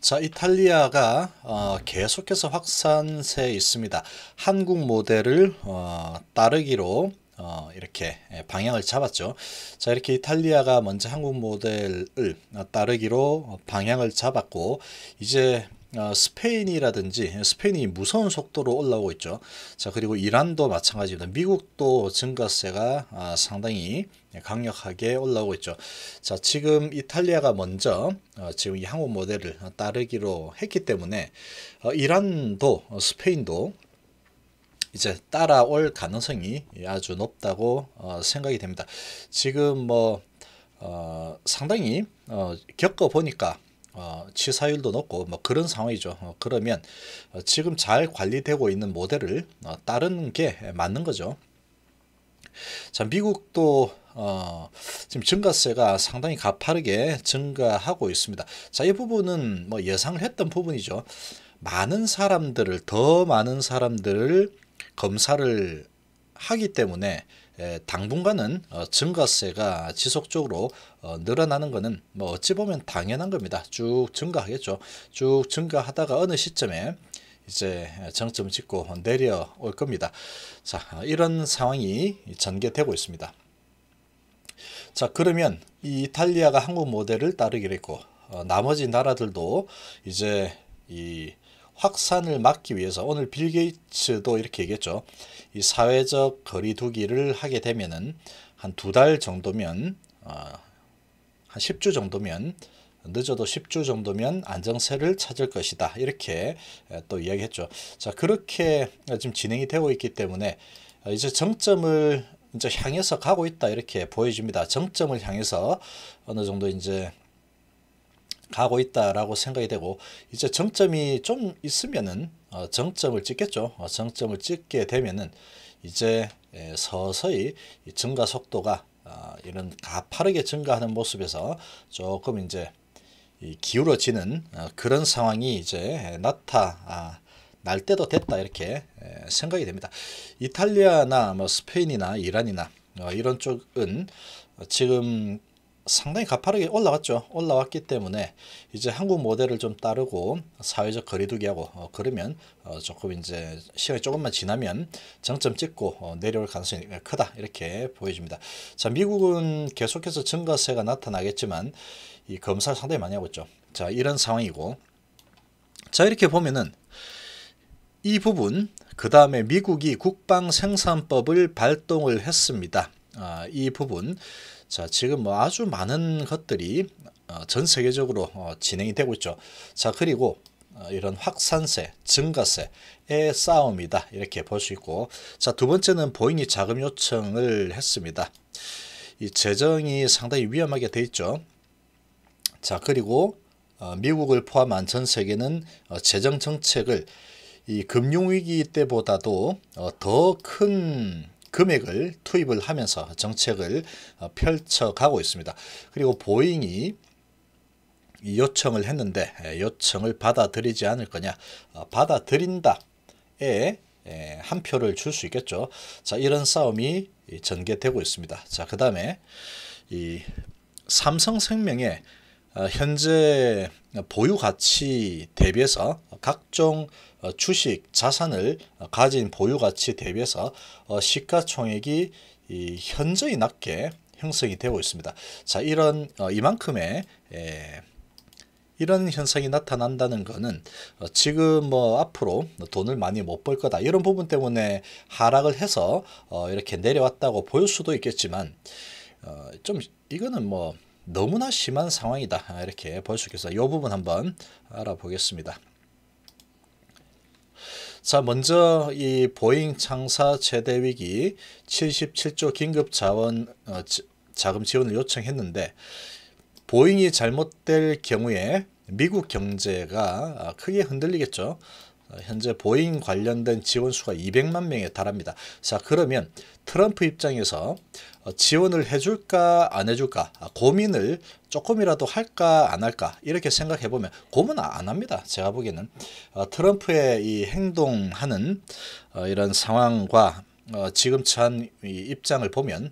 자, 이탈리아가 어, 계속해서 확산세에 있습니다. 한국 모델을 어, 따르기로 어, 이렇게 예, 방향을 잡았죠. 자, 이렇게 이탈리아가 먼저 한국 모델을 따르기로 방향을 잡았고 이제 어, 스페인이라든지 스페인이 무서운 속도로 올라오고 있죠. 자 그리고 이란도 마찬가지입니다. 미국도 증가세가 아, 상당히 강력하게 올라오고 있죠. 자 지금 이탈리아가 먼저 어, 지금 이 항공 모델을 따르기로 했기 때문에 어, 이란도 스페인도 이제 따라올 가능성이 아주 높다고 생각이 됩니다. 지금 뭐 상당히 겪어보니까 어, 치사율도 높고 뭐 그런 상황이죠. 어, 그러면 어, 지금 잘 관리되고 있는 모델을 어, 따르는 게 맞는 거죠. 자, 미국도 어, 지금 증가세가 상당히 가파르게 증가하고 있습니다. 자, 이 부분은 뭐 예상을 했던 부분이죠. 많은 사람들을 더 많은 사람들을 검사를 하기 때문에 예, 당분간은 어, 증가세가 지속적으로 어, 늘어나는 것은 뭐 어찌 보면 당연한 겁니다. 쭉 증가하겠죠. 쭉 증가하다가 어느 시점에 이제 정점 찍고 내려올 겁니다. 자, 이런 상황이 전개되고 있습니다. 자, 그러면 이탈리아가 한국 모델을 따르기로 했고 어, 나머지 나라들도 이제 이 확산을 막기 위해서 오늘 빌 게이츠도 이렇게 얘기했죠. 이 사회적 거리두기를 하게 되면은 한 두 달 정도면 어, 한 10주 정도면 늦어도 10주 정도면 안정세를 찾을 것이다. 이렇게 또 이야기했죠. 자, 그렇게 지금 진행이 되고 있기 때문에 어, 이제 정점을 이제 향해서 가고 있다. 이렇게 보여집니다. 정점을 향해서 어느 정도 이제 가고 있다라고 생각이 되고 이제 정점이 좀 있으면은 어, 정점을 찍겠죠. 어, 정점을 찍게 되면은 이제 서서히 증가 속도가 어, 이런 가파르게 증가하는 모습에서 조금 이제 기울어지는 그런 상황이 이제 나타 아, 날 때도 됐다 이렇게 생각이 됩니다. 이탈리아나 뭐 스페인이나 이란이나 이런 쪽은 지금 상당히 가파르게 올라갔죠 올라왔기 때문에 이제 한국 모델을 좀 따르고 사회적 거리두기하고 어, 그러면 어, 조금 이제 시간이 조금만 지나면 정점 찍고 어, 내려올 가능성이 크다 이렇게 보여집니다. 자 미국은 계속해서 증가세가 나타나겠지만 이 검사를 상당히 많이 하고 있죠. 자 이런 상황이고 자 이렇게 보면은 이 부분 그 다음에 미국이 국방생산법을 발동을 했습니다. 아, 이 부분 자, 지금 뭐 아주 많은 것들이 어, 전 세계적으로 어, 진행이 되고 있죠. 자, 그리고 어, 이런 확산세, 증가세의 싸움이다. 이렇게 볼 수 있고. 자, 두 번째는 보인이 자금 요청을 했습니다. 이 재정이 상당히 위험하게 돼 있죠. 자, 그리고 미국을 포함한 전 세계는 재정 정책을 이 금융위기 때보다도 더큰 금액을 투입을 하면서 정책을 어, 펼쳐가고 있습니다. 그리고 보잉이 요청을 했는데 예, 요청을 받아들이지 않을 거냐 어, 받아들인다에 한 표를 줄 수 있겠죠. 자 이런 싸움이 전개되고 있습니다. 자그 다음에 이 삼성생명의 어, 현재 보유 가치 대비해서 각종 어, 주식 자산을 어, 가진 보유 가치 대비해서 어, 시가총액이 현저히 낮게 형성이 되고 있습니다. 자, 이런 이만큼의 예, 이런 현상이 나타난다는 것은 지금 뭐 앞으로 돈을 많이 못 벌 거다 이런 부분 때문에 하락을 해서 이렇게 내려왔다고 보일 수도 있겠지만 좀 이거는 뭐 너무나 심한 상황이다. 이렇게 볼 수 있겠어요. 이 부분 한번 알아보겠습니다. 자 먼저 이 보잉 창사 최대 위기 77조 긴급 자원 어, 자금 지원을 요청했는데 보잉이 잘못될 경우에 미국 경제가 아, 크게 흔들리겠죠. 어, 현재 보잉 관련된 지원 수가 200만 명에 달합니다. 자 그러면 트럼프 입장에서 어, 지원을 해줄까 안 해줄까 아, 고민을 조금이라도 할까 안 할까 이렇게 생각해보면 고민 안 합니다. 제가 보기에는 어, 트럼프의 이 행동하는 이런 상황과 지금 처 입장을 보면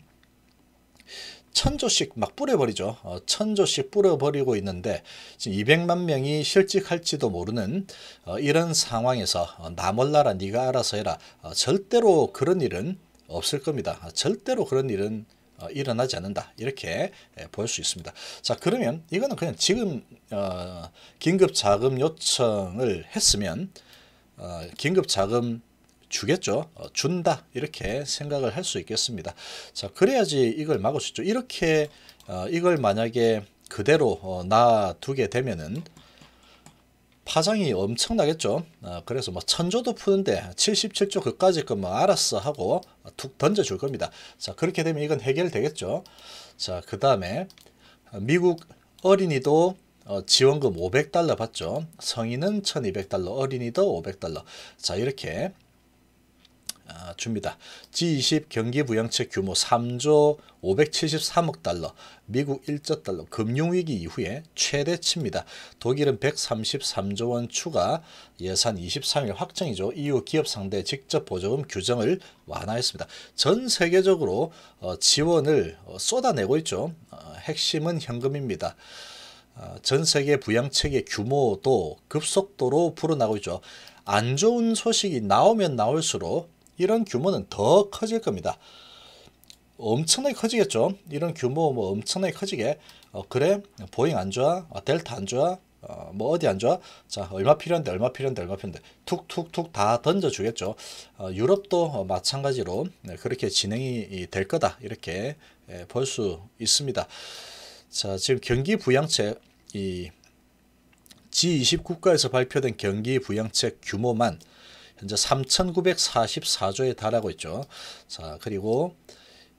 천조씩 막 뿌려버리죠. 어, 천조씩 뿌려버리고 있는데 지금 200만 명이 실직할지도 모르는 어, 이런 상황에서 어, 나 몰라라 네가 알아서 해라 절대로 그런 일은 없을 겁니다. 절대로 그런 일은 일어나지 않는다 이렇게 볼수 예, 있습니다 자 그러면 이거는 그냥 지금 긴급자금 요청을 했으면 긴급자금 주겠죠. 어, 준다 이렇게 생각을 할 수 있겠습니다. 자 그래야지 이걸 막을 수 있죠. 이렇게 어, 이걸 만약에 그대로 어, 놔두게 되면은 파장이 엄청나겠죠. 어, 그래서 뭐 천조도 푸는데 77조 그까지 그 뭐 알았어 하고 툭 던져줄 겁니다. 자 그렇게 되면 이건 해결되겠죠. 자그 다음에 미국 어린이도 어, 지원금 500달러 받죠. 성인은 1200달러, 어린이도 500달러. 자, 이렇게 아, 줍니다. G20 경기 부양책 규모 3조 573억 달러, 미국 1조 달러, 금융위기 이후에 최대치입니다. 독일은 133조 원 추가 예산 23일 확정이죠. EU 기업 상대 직접 보조금 규정을 완화했습니다. 전 세계적으로 어, 지원을 어, 쏟아내고 있죠. 어, 핵심은 현금입니다. 전 세계 부양책의 규모도 급속도로 불어나고 있죠. 안 좋은 소식이 나오면 나올수록 이런 규모는 더 커질 겁니다. 엄청나게 커지겠죠. 이런 규모 뭐 엄청나게 커지게 어, 그래 보잉 안 좋아, 어, 델타 안 좋아, 어, 뭐 어디 안 좋아? 자 얼마 필요한데 얼마 필요한데 얼마 필요한데 툭툭툭 다 던져 주겠죠. 어, 유럽도 어, 마찬가지로 네, 그렇게 진행이 될 거다 이렇게 예, 볼수 있습니다. 자 지금 경기 부양책 이 G20 국가에서 발표된 경기 부양책 규모만 현재 3,944조에 달하고 있죠. 자, 그리고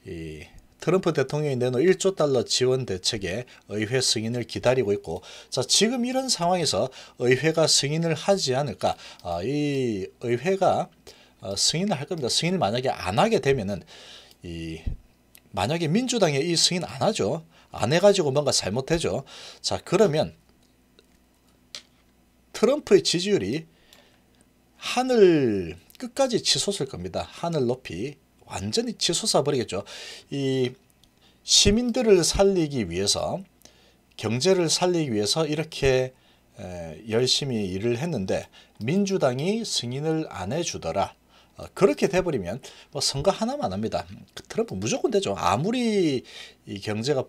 이 트럼프 대통령이 내놓은 1조 달러 지원 대책에 의회 승인을 기다리고 있고 자 지금 이런 상황에서 의회가 승인을 하지 않을까 아, 이 의회가 어, 승인을 할 겁니다 승인을 만약에 안 하게 되면은 이 만약에 민주당이 이 승인 안 하죠 안 해가지고 뭔가 잘못되죠 자 그러면 트럼프의 지지율이 하늘 끝까지 치솟을 겁니다. 하늘 높이 완전히 치솟아 버리겠죠. 이 시민들을 살리기 위해서 경제를 살리기 위해서 이렇게 열심히 일을 했는데 민주당이 승인을 안 해주더라. 어, 그렇게 돼버리면 뭐 선거 하나만 합니다. 음, 트럼프 무조건 되죠. 아무리 이 경제가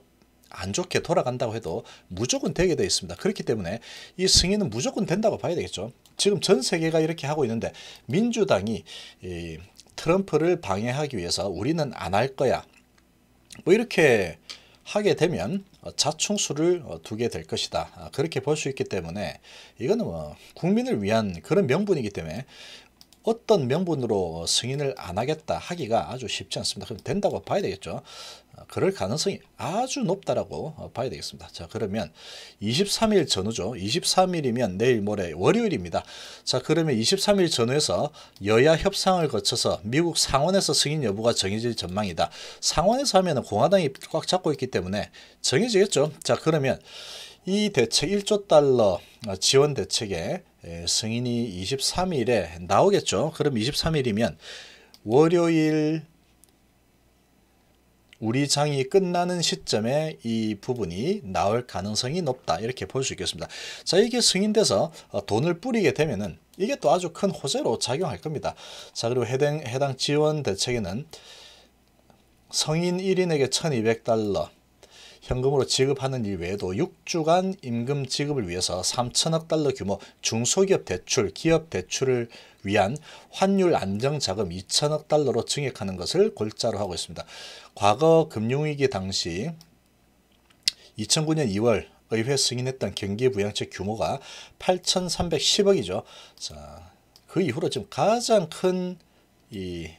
안 좋게 돌아간다고 해도 무조건 되게 되어 있습니다. 그렇기 때문에 이 승인은 무조건 된다고 봐야 되겠죠. 지금 전 세계가 이렇게 하고 있는데 민주당이 이 트럼프를 방해하기 위해서 우리는 안 할 거야. 뭐 이렇게 하게 되면 자충수를 두게 될 것이다. 아, 그렇게 볼 수 있기 때문에 이거는 뭐 국민을 위한 그런 명분이기 때문에 어떤 명분으로 승인을 안 하겠다 하기가 아주 쉽지 않습니다. 그럼 된다고 봐야 되겠죠. 어, 그럴 가능성이 아주 높다라고 어, 봐야 되겠습니다. 자 그러면 23일 전후죠. 23일이면 내일 모레 월요일입니다. 자 그러면 23일 전후에서 여야 협상을 거쳐서 미국 상원에서 승인 여부가 정해질 전망이다. 상원에서 하면 공화당이 꽉 잡고 있기 때문에 정해지겠죠. 자 그러면 이 대책 1조 달러 어, 지원 대책에 예, 승인이 23일에 나오겠죠. 그럼 23일이면 월요일 우리 장이 끝나는 시점에 이 부분이 나올 가능성이 높다 이렇게 볼 수 있겠습니다. 자 이게 승인돼서 어, 돈을 뿌리게 되면은 이게 또 아주 큰 호재로 작용할 겁니다. 자 그리고 해당, 해당 지원 대책에는 성인 1인에게 1200달러 현금으로 지급하는 일 외에도 6주간 임금 지급을 위해서 3천억 달러 규모 중소기업 대출, 기업 대출을 위한 환율 안정자금 2천억 달러로 증액하는 것을 골자로 하고 있습니다. 과거 금융위기 당시 2009년 2월 의회 승인했던 경기부양책 규모가 8,310억이죠. 자, 그 이후로 지금 가장 큰이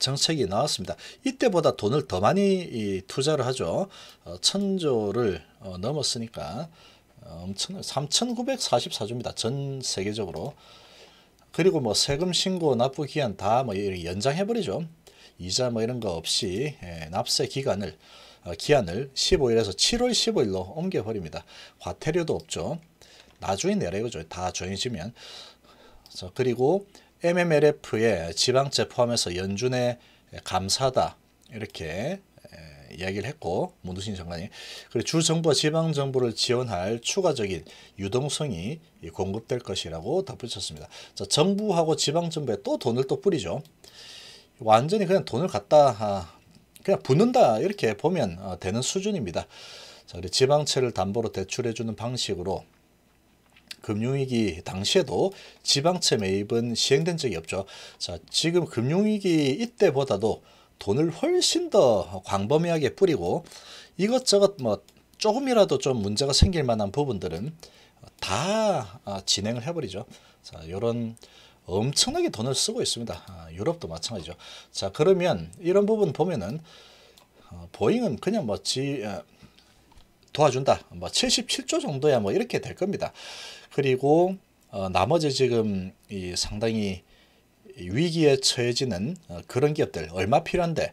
정책이 나왔습니다. 이때보다 돈을 더 많이 투자를 하죠. 어, 천조를 어, 넘었으니까 어, 엄청 3,944조입니다. 전 세계적으로. 그리고 뭐 세금 신고 납부 기한 다뭐 연장해 버리죠. 이자 뭐 이런 거 없이 예, 납세 기간을 어, 기한을 15일에서 7월 15일로 옮겨 버립니다. 과태료도 없죠. 나중에 내려 이거죠. 다 조해지면. 그리고 MMLF에 지방채 포함해서 연준의 감사다 이렇게 이야기를 했고 문두신 장관이 그리고 주 정부와 지방 정부를 지원할 추가적인 유동성이 공급될 것이라고 덧붙였습니다. 자, 정부하고 지방 정부에 또 돈을 또 뿌리죠. 완전히 그냥 돈을 갖다 아, 그냥 붓는다 이렇게 보면 어, 되는 수준입니다. 자, 지방채를 담보로 대출해주는 방식으로 금융위기 당시에도 지방채 매입은 시행된 적이 없죠. 자, 지금 금융위기 이때보다도 돈을 훨씬 더 광범위하게 뿌리고 이것저것 뭐 조금이라도 좀 문제가 생길 만한 부분들은 다 아, 진행을 해버리죠. 자, 이런 엄청나게 돈을 쓰고 있습니다. 아, 유럽도 마찬가지죠. 자, 그러면 이런 부분 보면은 어, 보잉은 그냥 뭐 지, 어, 도와준다. 뭐 77조 정도야 뭐 이렇게 될 겁니다. 그리고 어, 나머지 지금 이 상당히 위기에 처해지는 어, 그런 기업들 얼마 필요한데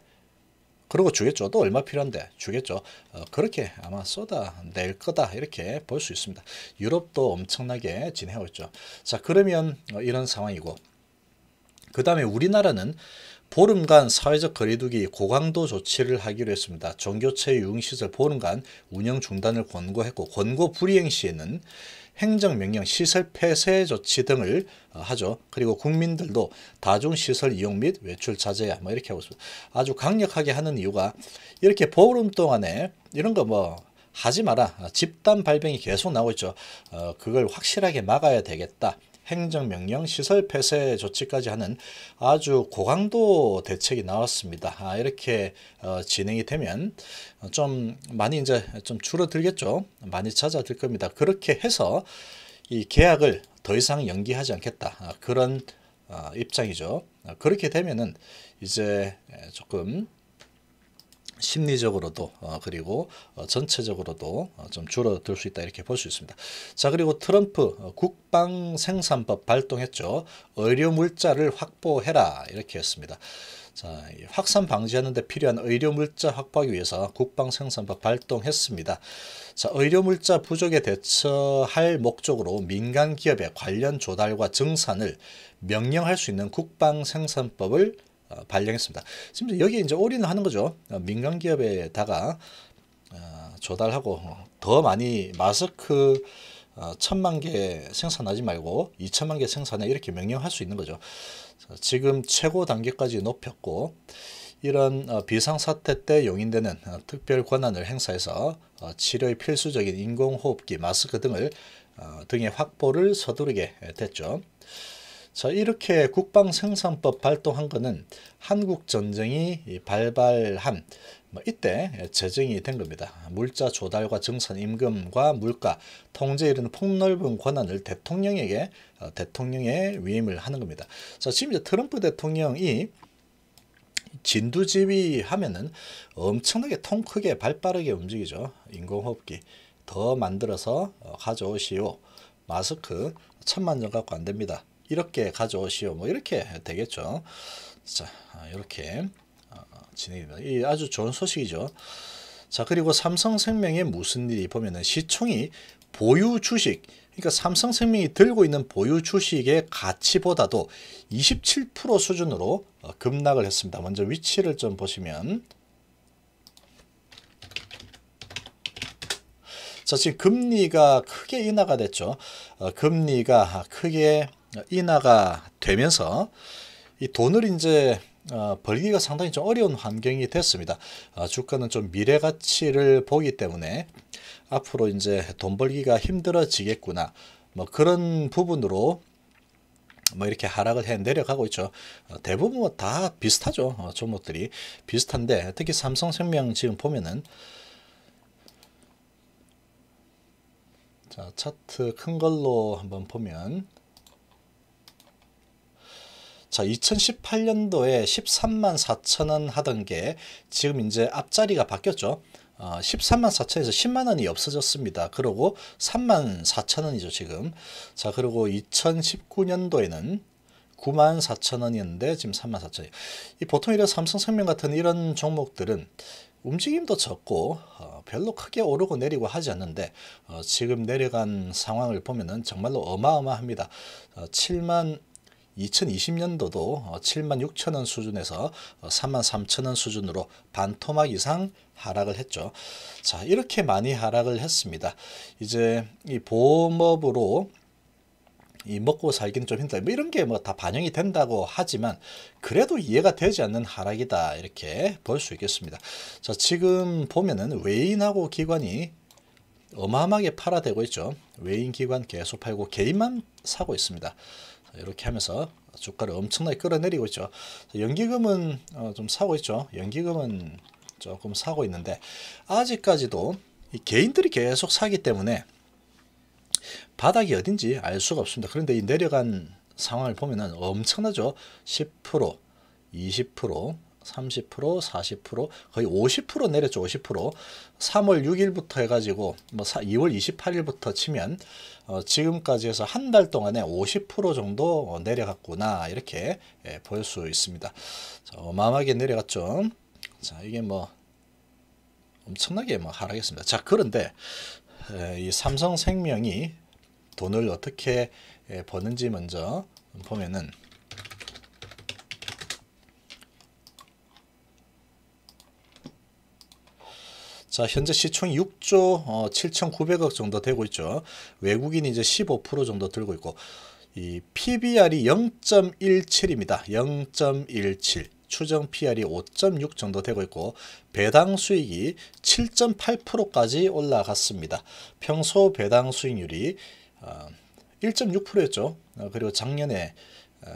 그러고 주겠죠. 또 얼마 필요한데 주겠죠. 어, 그렇게 아마 쏟아낼 거다 이렇게 볼 수 있습니다. 유럽도 엄청나게 진행하고 있죠. 자 그러면 어, 이런 상황이고 그 다음에 우리나라는 보름간 사회적 거리두기 고강도 조치를 하기로 했습니다. 종교체 유흥시설 보름간 운영 중단을 권고했고 권고 불이행 시에는 행정명령, 시설 폐쇄 조치 등을 어, 하죠. 그리고 국민들도 다중시설 이용 및 외출 자제야 뭐 이렇게 하고 있습니다. 아주 강력하게 하는 이유가 이렇게 보름 동안에 이런 거 뭐 하지 마라. 어, 집단 발병이 계속 나오고 있죠. 어, 그걸 확실하게 막아야 되겠다. 행정명령, 시설 폐쇄 조치까지 하는 아주 고강도 대책이 나왔습니다. 아, 이렇게 어, 진행이 되면 좀 많이 이제 좀 줄어들겠죠. 많이 찾아들 겁니다. 그렇게 해서 이 계약을 더 이상 연기하지 않겠다. 아, 그런 어, 입장이죠. 아, 그렇게 되면은 이제 조금 심리적으로도 어, 그리고 어, 전체적으로도 어, 좀 줄어들 수 있다 이렇게 볼 수 있습니다. 자 그리고 트럼프 국방생산법 발동했죠. 의료 물자를 확보해라 이렇게 했습니다. 자, 확산 방지하는데 필요한 의료 물자 확보하기 위해서 국방생산법 발동했습니다. 자, 의료 물자 부족에 대처할 목적으로 민간 기업의 관련 조달과 증산을 명령할 수 있는 국방생산법을 어, 발령했습니다. 지금 여기 이제 올인을 하는 거죠. 어, 민간 기업에다가 어, 조달하고 더 많이 마스크 천만 개 생산하지 말고 2천만 개 생산해 이렇게 명령할 수 있는 거죠. 지금 최고 단계까지 높였고 이런 비상사태 때 용인되는 특별 권한을 행사해서 치료의 필수적인 인공호흡기, 마스크 등을 등의 확보를 서두르게 됐죠. 자 이렇게 국방생산법 발동한 것은 한국전쟁이 발발한 뭐 이때 재정이된 겁니다. 물자 조달과 정산 임금과 물가 통제에 이르는 폭넓은 권한을 대통령에게 어, 대통령의 위임을 하는 겁니다. 자 지금 이제 트럼프 대통령이 진두지휘 하면은 엄청나게 통 크게 발 빠르게 움직이죠. 인공호흡기 더 만들어서 어, 가져오시오. 마스크 천만 장 갖고 안 됩니다. 이렇게 가져오시오. 뭐 이렇게 되겠죠. 자, 아, 이렇게 어, 진행이 니다 아주 좋은 소식이죠. 자, 그리고 삼성생명의 무슨 일이 보면은 시총이 보유 주식, 그러니까 삼성생명이 들고 있는 보유 주식의 가치보다도 27% 수준으로 어, 급락을 했습니다. 먼저 위치를 좀 보시면 자, 지금 금리가 크게 인하가 됐죠. 어, 금리가 크게 인하가 되면서 이 돈을 이제 어, 벌기가 상당히 좀 어려운 환경이 됐습니다. 어, 주가는 좀 미래 가치를 보기 때문에 앞으로 이제 돈 벌기가 힘들어지겠구나. 뭐 그런 부분으로 뭐 이렇게 하락을 해 내려가고 있죠. 어, 대부분 뭐 다 비슷하죠. 종목들이 비슷한데 특히 삼성생명 지금 보면은 자 차트 큰 걸로 한번 보면 자, 2018년도에 13만 4천 원 하던 게 지금 이제 앞자리가 바뀌었죠. 어, 13만 4천에서 10만 원이 없어졌습니다. 그리고 3만 4천 원이죠, 지금. 자, 그리고 2019년도에는 9만 4천 원이었는데 지금 3만 4천 원. 이 보통 이런 삼성생명 같은 이런 종목들은 움직임도 적고 어, 별로 크게 오르고 내리고 하지 않는데 어, 지금 내려간 상황을 보면 정말로 어마어마합니다. 어, 7만 2020년도도 7만 어, 6천 원 수준에서 3만 어, 3천 원 수준으로 반토막 이상 하락을 했죠. 자 이렇게 많이 하락을 했습니다. 이제 이 보험업으로 이 먹고 살기는 좀 힘들다. 뭐 이런 게 뭐 다 반영이 된다고 하지만 그래도 이해가 되지 않는 하락이다 이렇게 볼 수 있겠습니다. 자 지금 보면은 외인하고 기관이 어마어마하게 팔아대고 있죠. 외인 기관 계속 팔고 개인만 사고 있습니다. 이렇게 하면서 주가를 엄청나게 끌어내리고 있죠. 연기금은 어, 좀 사고 있죠. 연기금은 조금 사고 있는데 아직까지도 개인들이 계속 사기 때문에 바닥이 어딘지 알 수가 없습니다. 그런데 이 내려간 상황을 보면 엄청나죠. 10%, 20%, 30%, 40%, 거의 50% 내렸죠. 50%. 3월 6일부터 해가지고 뭐 사, 2월 28일부터 치면 어, 지금까지 해서 한 달 동안에 50% 정도 내려갔구나 이렇게 예, 볼수 있습니다. 자, 어마어마하게 내려갔죠. 자 이게 뭐 엄청나게 뭐 하락했습니다. 자 그런데 에, 이 삼성생명이 돈을 어떻게 에, 버는지 먼저 보면은 자, 현재 시총이 6조 어, 7,900억 정도 되고 있죠. 외국인이 이제 15% 정도 들고 있고 이 PBR이 0.17입니다. 0.17. 추정 PR이 5.6 정도 되고 있고 배당 수익이 7.8%까지 올라갔습니다. 평소 배당 수익률이 1.6%였죠. 어, 어, 그리고 작년에 어,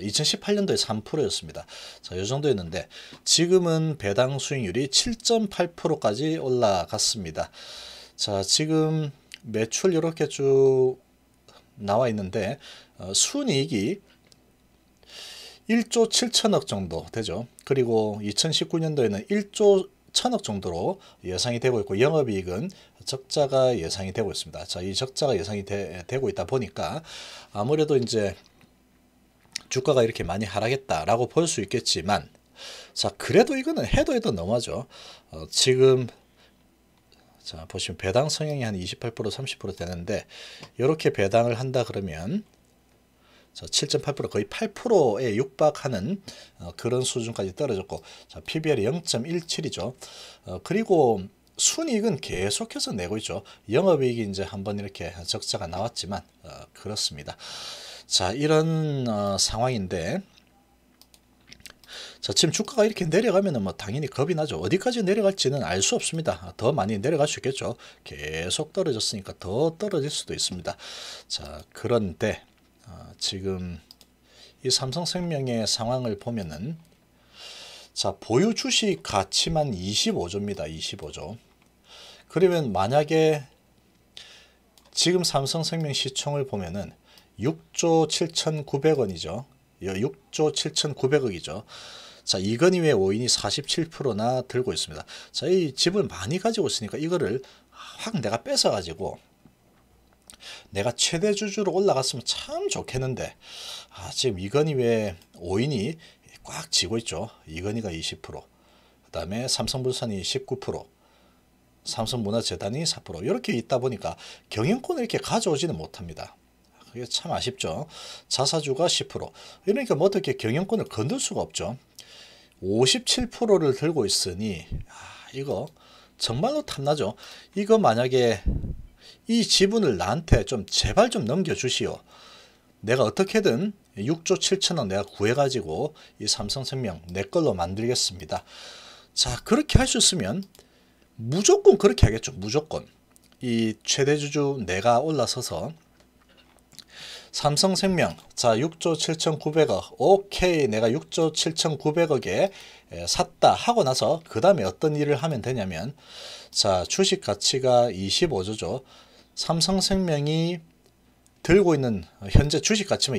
2018년도에 어, 3%였습니다. 자, 요 정도였는데 지금은 배당 수익률이 7.8%까지 올라갔습니다. 자, 지금 매출 이렇게 쭉 나와 있는데 어, 순이익이 1조 7천억 정도 되죠. 그리고 2019년도에는 1조 1 천억 정도로 예상이 되고 있고 영업이익은 적자가 예상이 되고 있습니다. 자, 이 적자가 예상이 되, 되고 있다 보니까 아무래도 이제 주가가 이렇게 많이 하락했다라고 볼 수 있겠지만 자 그래도 이거는 해도 해도 너무하죠. 어, 지금 자 보시면 배당 성향이 한 28% 30% 되는데 이렇게 배당을 한다 그러면 7.8% 거의 8%에 육박하는 어, 그런 수준까지 떨어졌고 자, PBR이 0.17이죠. 어, 그리고 순이익은 계속해서 내고 있죠. 영업이익이 이제 한번 이렇게 적자가 나왔지만 어, 그렇습니다. 자 이런 어, 상황인데 자 지금 주가가 이렇게 내려가면 뭐 당연히 겁이 나죠 어디까지 내려갈지는 알 수 없습니다 더 많이 내려갈 수 있겠죠 계속 떨어졌으니까 더 떨어질 수도 있습니다 자 그런데 어, 지금 이 삼성생명의 상황을 보면은 자 보유 주식 가치만 25조입니다 25조 그러면 만약에 지금 삼성생명 시총을 보면은 6조 7,900원이죠. 6조 예, 7,900억이죠. 자, 이건희의 오인이 47%나 들고 있습니다. 자, 이 집을 많이 가지고 있으니까 이거를 확 내가 뺏어가지고 내가 최대 주주로 올라갔으면 참 좋겠는데 아, 지금 이건희 왜 오인이 꽉 지고 있죠. 이건희가 20%, 그 다음에 삼성물산이 19%, 삼성문화재단이 4% 이렇게 있다 보니까 경영권을 이렇게 가져오지는 못합니다. 이거 참 아쉽죠. 자사주가 10%. 이러니까 뭐 어떻게 경영권을 건들 수가 없죠. 57%를 들고 있으니 아, 이거 정말로 탐나죠. 이거 만약에 이 지분을 나한테 좀 제발 좀 넘겨주시오. 내가 어떻게든 6조 7천억 내가 구해가지고 이 삼성생명 내 걸로 만들겠습니다. 자 그렇게 할 수 있으면 무조건 그렇게 하겠죠. 무조건. 이 최대주주 내가 올라서서 삼성생명 자 6조 7,900억 오케이 내가 6조 7,900억에 샀다 하고 나서 그 다음에 어떤 일을 하면 되냐면 자 주식 가치가 25조죠. 삼성생명이 들고 있는 현재 주식 가치만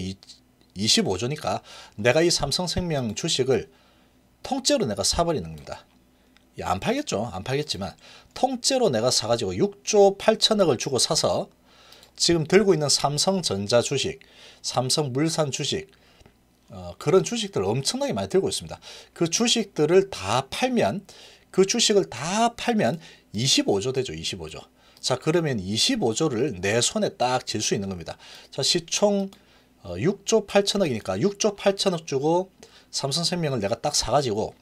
25조니까 내가 이 삼성생명 주식을 통째로 내가 사버리는 겁니다. 예, 안 팔겠죠. 안 팔겠지만 통째로 내가 사가지고 6조 8천억을 주고 사서 지금 들고 있는 삼성전자 주식, 삼성물산 주식 어, 그런 주식들을 엄청나게 많이 들고 있습니다. 그 주식들을 다 팔면 그 주식을 다 팔면 25조 되죠. 25조. 자 그러면 25조를 내 손에 딱 질 수 있는 겁니다. 자 시총 6조 어, 8천억이니까 6조 8천억 주고 삼성생명을 내가 딱 사가지고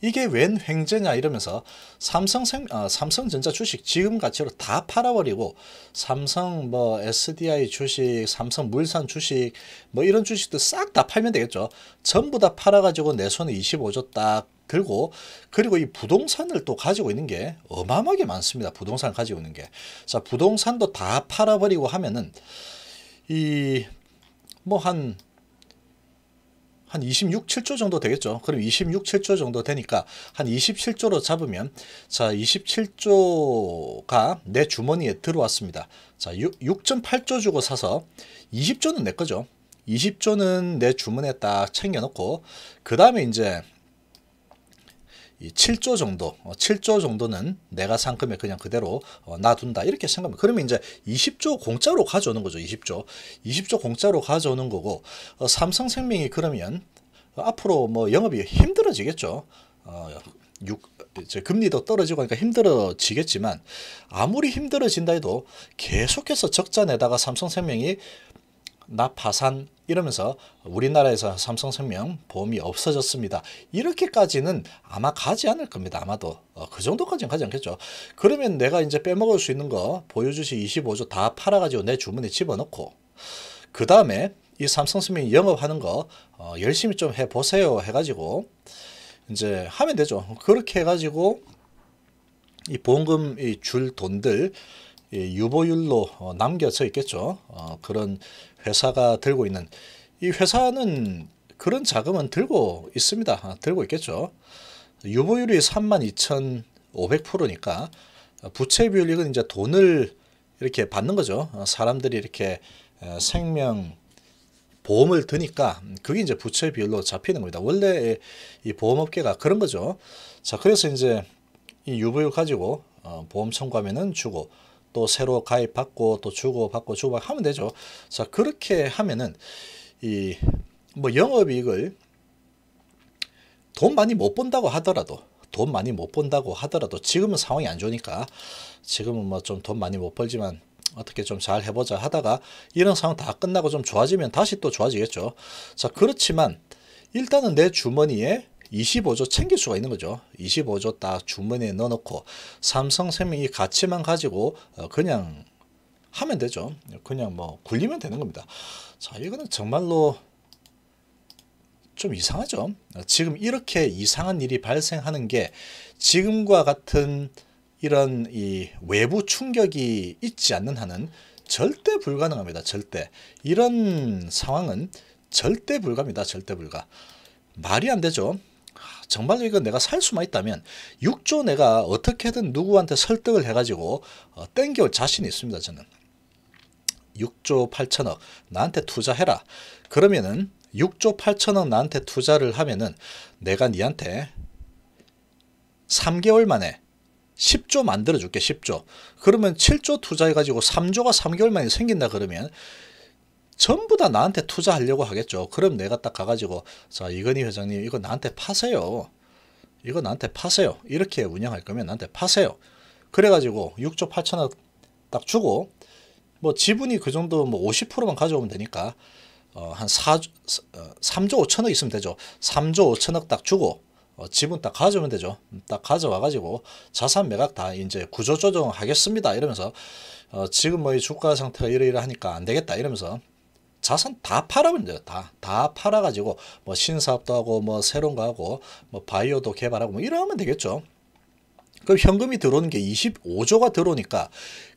이게 웬 횡재냐 이러면서 삼성생 아, 삼성전자 주식 지금 가치로 다 팔아버리고 삼성 뭐 SDI 주식, 삼성 물산 주식 뭐 이런 주식도 싹 다 팔면 되겠죠. 전부 다 팔아가지고 내 손에 25조 딱 들고 그리고 이 부동산을 또 가지고 있는 게 어마어마하게 많습니다. 부동산 을 가지고 있는 게. 자, 부동산도 다 팔아버리고 하면은 이 뭐한 한 26, 7조 정도 되겠죠. 그럼 26, 7조 정도 되니까 한 27조로 잡으면 자 27조가 내 주머니에 들어왔습니다. 자 6.8조 주고 사서 20조는 내 거죠. 20조는 내 주문에 딱 챙겨놓고 그 다음에 이제 이 7조 정도, 7조 어, 정도는 내가 상금에 그냥 그대로 어, 놔둔다 이렇게 생각하면 그러면 이제 20조 공짜로 가져오는 거죠. 20조, 20조 공짜로 가져오는 거고 어, 삼성생명이 그러면 앞으로 뭐 영업이 힘들어지겠죠. 어, 6, 이제 금리도 떨어지고 하니까 힘들어지겠지만 아무리 힘들어진다 해도 계속해서 적자 내다가 삼성생명이 나 파산 이러면서 우리나라에서 삼성생명 보험이 없어졌습니다. 이렇게까지는 아마 가지 않을 겁니다. 아마도 어, 그 정도까지는 가지 않겠죠. 그러면 내가 이제 빼먹을 수 있는 거 보유주식 25조 다 팔아가지고 내 주문에 집어넣고 그 다음에 이 삼성생명 영업하는 거 어, 열심히 좀 해보세요 해가지고 이제 하면 되죠. 그렇게 해가지고 이 보험금 줄 돈들 예, 유보율로 어, 남겨져 있겠죠. 어, 그런 회사가 들고 있는 이 회사는 그런 자금은 들고 있습니다. 어, 들고 있겠죠. 유보율이 32,500%니까 부채 비율은 이제 돈을 이렇게 받는 거죠. 사람들이 이렇게 생명 보험을 드니까 그게 이제 부채 비율로 잡히는 겁니다. 원래 이 보험업계가 그런 거죠. 자, 그래서 이제 이 유보율 가지고 보험 청구하면은 주고 또 새로 가입받고 또 주고받고 주고받고 하면 되죠. 자 그렇게 하면은 이 뭐 영업이익을 돈 많이 못 번다고 하더라도 돈 많이 못 번다고 하더라도 지금은 상황이 안 좋으니까 지금은 뭐 좀 돈 많이 못 벌지만 어떻게 좀 잘 해보자 하다가 이런 상황 다 끝나고 좀 좋아지면 다시 또 좋아지겠죠. 자 그렇지만 일단은 내 주머니에 25조 챙길 수가 있는 거죠. 25조 딱 주머니에 넣어놓고 삼성생명이 가치만 가지고 어, 그냥 하면 되죠. 그냥 뭐 굴리면 되는 겁니다. 자 이거는 정말로 좀 이상하죠. 지금 이렇게 이상한 일이 발생하는 게 지금과 같은 이런 이 외부 충격이 있지 않는 한은 절대 불가능합니다. 절대. 이런 상황은 절대 불가입니다. 절대 불가. 말이 안 되죠. 정말로 이건 내가 살 수만 있다면 6조 내가 어떻게든 누구한테 설득을 해가지고 어, 땡겨올 자신이 있습니다. 저는 6조 8천억 나한테 투자해라. 그러면은 6조 8천억 나한테 투자를 하면은 내가 니한테 3개월 만에 10조 만들어 줄게 10조 그러면 7조 투자해 가지고 3조가 3개월 만에 생긴다 그러면 전부 다 나한테 투자하려고 하겠죠. 그럼 내가 딱 가가지고 자 이건희 회장님 이거 나한테 파세요. 이거 나한테 파세요. 이렇게 운영할 거면 나한테 파세요. 그래가지고 6조 8천억 딱 주고 뭐 지분이 그 정도 뭐 50%만 가져오면 되니까 어, 한 3조 어, 5천억 있으면 되죠. 3조 5천억 딱 주고 어, 지분 딱 가져오면 되죠. 딱 가져와가지고 자산 매각 다 이제 구조 조정 하겠습니다. 이러면서 어, 지금 뭐 이 주가 상태가 이러이러하니까 안 되겠다 이러면서 자산 다팔아버린요 다, 다 팔아가지고, 뭐, 신사업도 하고, 뭐, 새로운 거 하고, 뭐, 바이오도 개발하고, 뭐, 이러면 되겠죠. 그럼 현금이 들어오는 게 25조가 들어오니까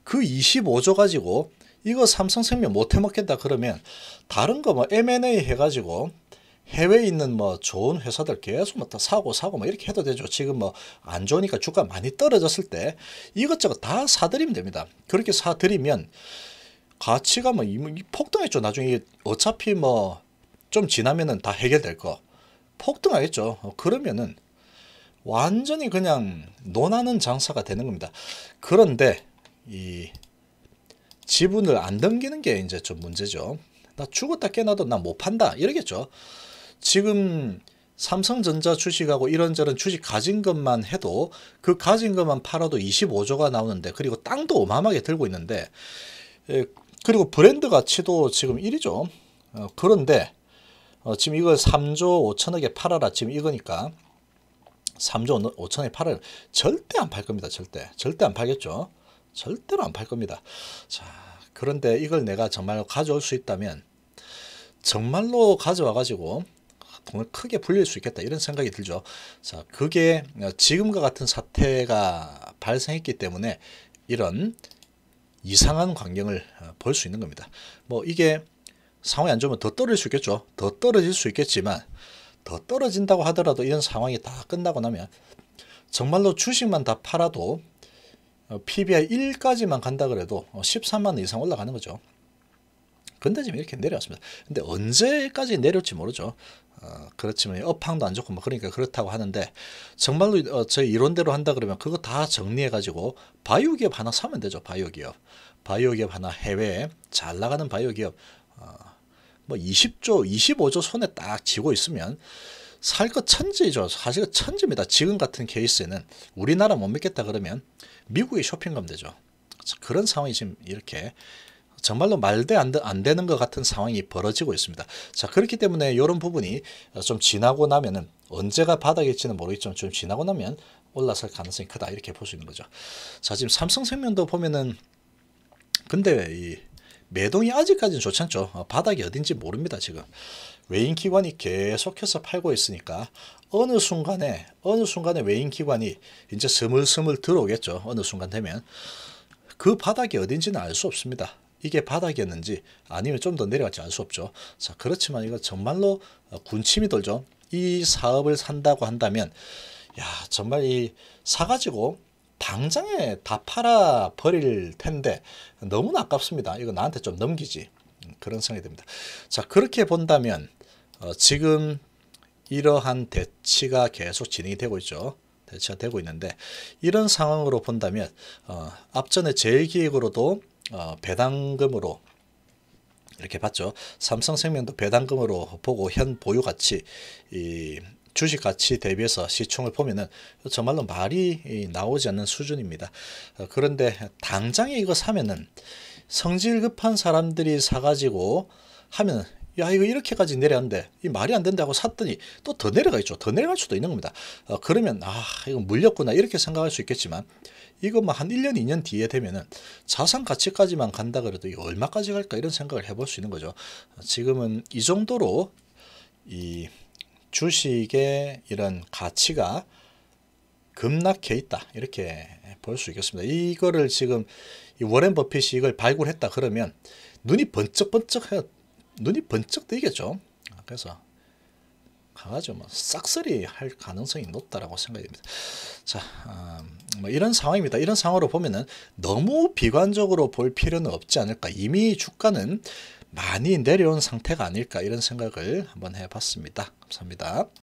그 25조 가지고 이거 삼성생명 못 해먹겠다 그러면 다른 거 뭐 M&A 해가지고 해외에 있는 뭐 좋은 회사들 계속 막 뭐 사고 사고 막 뭐 이렇게 해도 되죠. 지금 뭐 안 좋으니까 주가 많이 떨어졌을 때 이것저것 다 사들이면 됩니다. 그렇게 사들이면 가치가 뭐 폭등했죠. 나중에 어차피 뭐 좀 지나면은 다 해결될 거. 폭등하겠죠. 어, 그러면은 완전히 그냥 논하는 장사가 되는 겁니다. 그런데 이 지분을 안 넘기는 게 이제 좀 문제죠. 나 죽었다 깨나도 나 못 판다 이러겠죠. 지금 삼성전자 주식하고 이런저런 주식 가진 것만 해도 그 가진 것만 팔아도 25조가 나오는데 그리고 땅도 어마어마하게 들고 있는데 그리고 브랜드 가치도 지금 1위죠. 어, 그런데 어, 지금 이걸 3조 5천억에 팔아라 지금 이거니까 3조 5천에 팔아라 절대 안 팔 겁니다. 절대 절대 안 팔겠죠. 절대로 안 팔 겁니다. 자 그런데 이걸 내가 정말 가져올 수 있다면 정말로 가져와 가지고 돈을 크게 불릴 수 있겠다 이런 생각이 들죠. 자 그게 어, 지금과 같은 사태가 발생했기 때문에 이런 이상한 광경을 아, 볼수 있는 겁니다. 뭐 이게 상황이 안 좋으면 더 떨어질 수 있겠죠. 더 떨어질 수 있겠지만 더 떨어진다고 하더라도 이런 상황이 다 끝나고 나면 정말로 주식만 다 팔아도 어, PBR 1까지만 간다 그래도 13만 어, 원 이상 올라가는 거죠. 건데지금 이렇게 내려왔습니다. 근데 언제까지 내려올지 모르죠. 어, 그렇지만 업황도 안 좋고 뭐 그러니까 그렇다고 하는데 정말로 어, 저 이론대로 한다 그러면 그거 다 정리해 가지고 바이오 기업 하나 사면 되죠. 바이오 기업. 바이오 기업 하나 해외에 잘 나가는 바이오 기업 어, 뭐 20조, 25조 손에 딱 쥐고 있으면 살 것 천지죠. 사실 천지입니다. 지금 같은 케이스에는 우리나라 못 믿겠다 그러면 미국에 쇼핑 가면 되죠. 그런 상황이 지금 이렇게 정말로 말도 안, 안 되는 것 같은 상황이 벌어지고 있습니다. 자 그렇기 때문에 이런 부분이 좀 지나고 나면은 언제가 바닥일지는 모르겠지만 좀 지나고 나면 올라설 가능성이 크다 이렇게 볼 수 있는 거죠. 자 지금 삼성생명도 보면은 근데 이 매동이 아직까지는 좋지 않죠. 어, 바닥이 어딘지 모릅니다 지금. 외인 기관이 계속해서 팔고 있으니까 어느 순간에 어느 순간에 외인 기관이 이제 스물스물 들어오겠죠. 어느 순간 되면 그 바닥이 어딘지는 알 수 없습니다. 이게 바닥이었는지 아니면 좀 더내려갔지알 수 없죠. 자 그렇지만 이거 정말로 어, 군침이 돌죠. 이 사업을 산다고 한다면 야 정말 이 사가지고 당장에 다 팔아 버릴 텐데 너무나 아깝습니다. 이거 나한테 좀 넘기지 음, 그런 생각이 듭니다. 자 그렇게 본다면 어, 지금 이러한 대치가 계속 진행이 되고 있죠. 대치가 되고 있는데 이런 상황으로 본다면 어, 앞전에 제기획으로도 어, 배당금으로 이렇게 봤죠. 삼성생명도 배당금으로 보고 현 보유 가치 이 주식 가치 대비해서 시총을 보면은 정말로 말이 나오지 않는 수준입니다. 어, 그런데 당장에 이거 사면은 성질 급한 사람들이 사가지고 하면 야 이거 이렇게까지 내려는데 이 말이 안 된다고 샀더니 또 더 내려가 있죠. 더 내려갈 수도 있는 겁니다. 어, 그러면 아 이거 물렸구나 이렇게 생각할 수 있겠지만 이거 뭐 한 1년, 2년 뒤에 되면은 자산 가치까지만 간다 그래도 이거 얼마까지 갈까 이런 생각을 해볼 수 있는 거죠. 지금은 이 정도로 이 주식의 이런 가치가 급락해 있다 이렇게 볼 수 있겠습니다. 이거를 지금 워렌 버핏이 이걸 발굴했다 그러면 눈이 번쩍번쩍 눈이 번쩍 뜨이겠죠. 그래서 가가지고 뭐 싹쓸이 할 가능성이 높다라고 생각 됩니다. 자, 음, 뭐 이런 상황입니다. 이런 상황으로 보면은 너무 비관적으로 볼 필요는 없지 않을까. 이미 주가는 많이 내려온 상태가 아닐까 이런 생각을 한번 해봤습니다. 감사합니다.